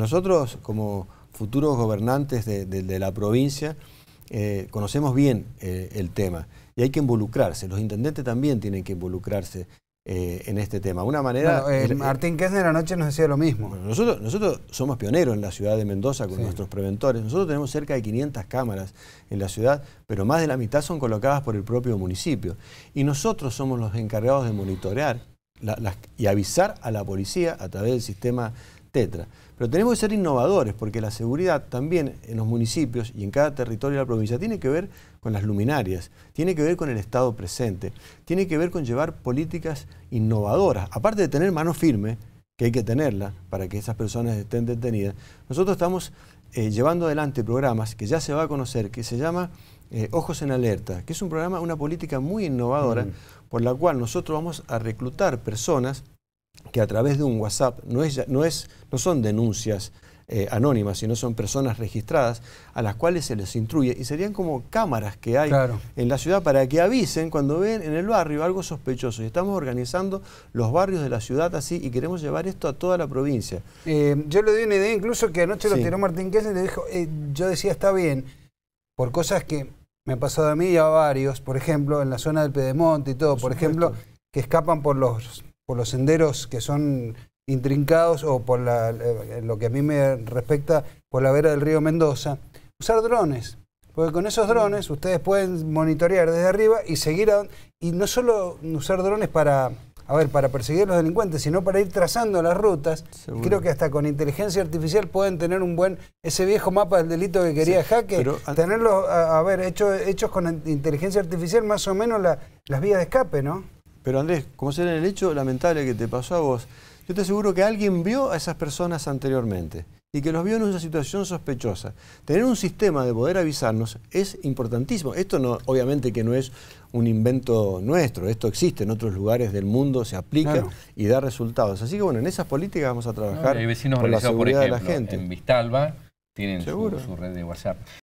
Nosotros, como futuros gobernantes de, la provincia, eh, conocemos bien eh, el tema y hay que involucrarse. Los intendentes también tienen que involucrarse eh, en este tema. Una manera. Martín Kessner anoche nos decía lo mismo. nosotros, somos pioneros en la ciudad de Mendoza con nuestros preventores. Nosotros tenemos cerca de 500 cámaras en la ciudad, pero más de la mitad son colocadas por el propio municipio. Y nosotros somos los encargados de monitorear y avisar a la policía a través del sistema Tetra. Pero tenemos que ser innovadores porque la seguridad también en los municipios y en cada territorio de la provincia tiene que ver con las luminarias, tiene que ver con el Estado presente, tiene que ver con llevar políticas innovadoras. Aparte de tener mano firme, que hay que tenerla para que esas personas estén detenidas, nosotros estamos eh, llevando adelante programas que ya se va a conocer, que se llama eh, Ojos en Alerta, que es un programa, una política muy innovadora, mm. por la cual nosotros vamos a reclutar personas que a través de un WhatsApp, no, es, no, es, no son denuncias eh, anónimas, sino son personas registradas a las cuales se les instruye y serían como cámaras que hay en la ciudad para que avisen cuando ven en el barrio algo sospechoso. Y estamos organizando los barrios de la ciudad así y queremos llevar esto a toda la provincia. Eh, yo le di una idea incluso que anoche lo tiró Martín Kessler y le dijo, eh, yo decía está bien, por cosas que me han pasado a mí y a varios, por ejemplo, en la zona del Pedemonte y todo, por ejemplo, que escapan por los por los senderos que son intrincados o por eh, lo que a mí me respecta, por la vera del río Mendoza, usar drones. Porque con esos drones ustedes pueden monitorear desde arriba y seguir a, Y no solo usar drones para, a ver, para perseguir a los delincuentes, sino para ir trazando las rutas. Creo que hasta con inteligencia artificial pueden tener un buen, ese viejo mapa del delito que quería Jaque, tenerlo, a, ver, hecho, hechos con inteligencia artificial más o menos las vías de escape, ¿no? Pero Andrés, como será el hecho lamentable que te pasó a vos, yo te aseguro que alguien vio a esas personas anteriormente y que los vio en una situación sospechosa. Tener un sistema de poder avisarnos es importantísimo. Esto no, obviamente que no es un invento nuestro, esto existe en otros lugares del mundo, se aplica y da resultados. Así que bueno, en esas políticas vamos a trabajar no, vecinos por la seguridad ejemplo, de la gente. En Vistalba tienen su, red de WhatsApp.